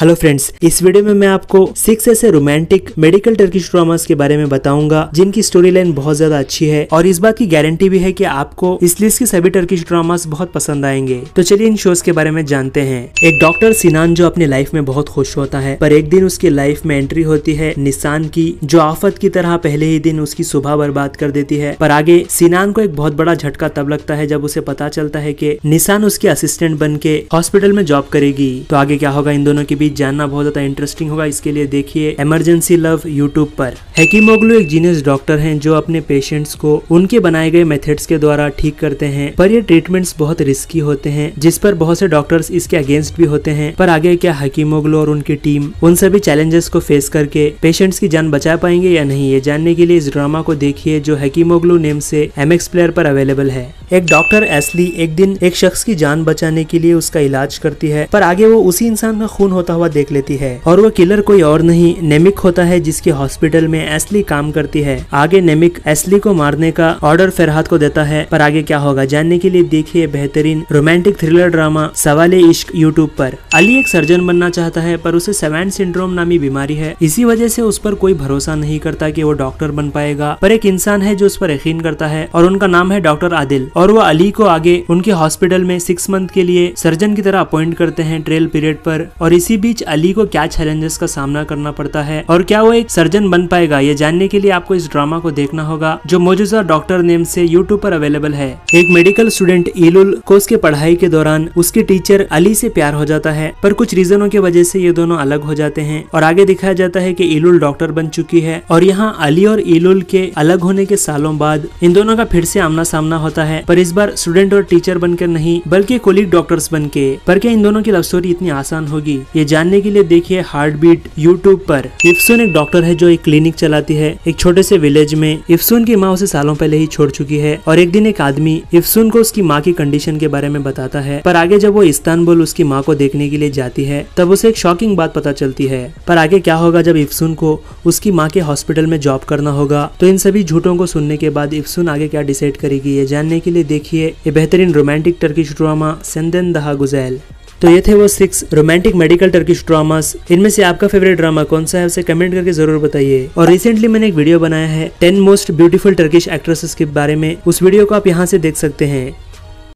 hello friends इस video में मैं आपको सिक्स ऐसे रोमांटिक मेडिकल टर्किश ड्रामास के बारे में बताऊंगा जिनकी स्टोरी लाइन बहुत ज्यादा अच्छी है और इस बात की गारंटी भी है कि आपको इस लिस्ट के सभी टर्किश ड्रामास बहुत पसंद आएंगे तो चलिए इन शोज के बारे में जानते हैं एक डॉक्टर सिनान जो अपने लाइफ में बहुत खुश होता है पर एक दिन उसकी लाइफ में एंट्री होती है निशान की जो आफत की तरह पहले ही दिन उसकी सुबह बर्बाद कर देती है पर आगे सिनान को एक बहुत बड़ा झटका तब लगता है जब उसे पता चलता है की निशान उसकी असिस्टेंट बन के हॉस्पिटल में जॉब करेगी तो आगे क्या होगा इन दोनों के बीच भी जानना बहुत ज़्यादा इंटरेस्टिंग होगा इसके लिए देखिए इमरजेंसी लव यूट्यूब पर हैकीमोग्लू एक जीनियस डॉक्टर हैं जो अपने पेशेंट्स को उनके बनाए गए मेथड्स के द्वारा ठीक करते हैं पर ये ट्रीटमेंट्स बहुत रिस्की होते हैं जिस पर बहुत से डॉक्टर्स इसके अगेंस्ट भी होते हैं पर आगे क्या हकीमोग्लू और उनकी टीम उन सभी चैलेंजेस को फेस करके पेशेंट्स की जान बचा पाएंगे या नहीं ये जानने के लिए इस ड्रामा को देखिए जो हकीमोग्लू नेम से एम प्लेयर पर अवेलेबल है एक डॉक्टर एसली एक दिन एक शख्स की जान बचाने के लिए उसका इलाज करती है पर आगे वो उसी इंसान का खून होता हुआ देख लेती है और वो किलर कोई और नहीं नेमिक होता है जिसके हॉस्पिटल में एसली काम करती है आगे नेमिक एसली को मारने का ऑर्डर फरहाद को देता है पर आगे क्या होगा जानने के लिए देखिए बेहतरीन रोमांटिक थ्रिलर ड्रामा सवाल इश्क यूट्यूब पर अली एक सर्जन बनना चाहता है पर उसे सेवेंट सिंड्रोम नामी बीमारी है इसी वजह से उस पर कोई भरोसा नहीं करता कि वो डॉक्टर बन पाएगा पर एक इंसान है जो उस पर यकीन करता है और उनका नाम है डॉक्टर आदिल और वो अली को आगे उनके हॉस्पिटल में सिक्स मंथ के लिए सर्जन की तरह अपॉइंट करते हैं ट्रेल पीरियड पर और इसी भी बीच अली को क्या चैलेंजेस का सामना करना पड़ता है और क्या वो एक सर्जन बन पाएगा ये जानने के लिए आपको इस ड्रामा को देखना होगा जो मौजूदा डॉक्टर नेम से यूट्यूब पर अवेलेबल है एक मेडिकल स्टूडेंट इलुल को उसके पढ़ाई के दौरान उसके टीचर अली से प्यार हो जाता है पर कुछ रीजनों की वजह से ये दोनों अलग हो जाते हैं और आगे दिखाया जाता है की इलुल डॉक्टर बन चुकी है और यहाँ अली और इलुल के अलग होने के सालों बाद इन दोनों का फिर से आमना सामना होता है पर इस बार स्टूडेंट और टीचर बनकर नहीं बल्कि कोलिक डॉक्टर्स बन के पर क्या इन दोनों की लव स्टोरी इतनी आसान होगी ये जानने के लिए देखिए हार्ट बीट यूट्यूब पर इफ्सून एक डॉक्टर है जो एक क्लिनिक चलाती है एक छोटे से विलेज में इफसुन की माँ उसे सालों पहले ही छोड़ चुकी है और एक दिन एक आदमी इफ्सून को उसकी माँ की कंडीशन के बारे में बताता है पर आगे जब वो इस्तानबुल उसकी माँ को देखने के लिए जाती है तब उसे एक शॉकिंग बात पता चलती है पर आगे क्या होगा जब इफसुन को उसकी माँ के हॉस्पिटल में जॉब करना होगा तो इन सभी झूठों को सुनने के बाद इफसुन आगे क्या डिसाइड करेगी ये जानने के लिए देखिए ये बेहतरीन रोमांटिक टर्किश ड्रामा सेंदेन दहा गुजैल तो ये थे वो six romantic medical Turkish dramas इनमें से आपका फेवरेट ड्रामा कौन सा है उसे कमेंट करके जरूर बताइए और रिसेंटली मैंने एक वीडियो बनाया है ten most beautiful Turkish actresses के बारे में उस वीडियो को आप यहाँ से देख सकते हैं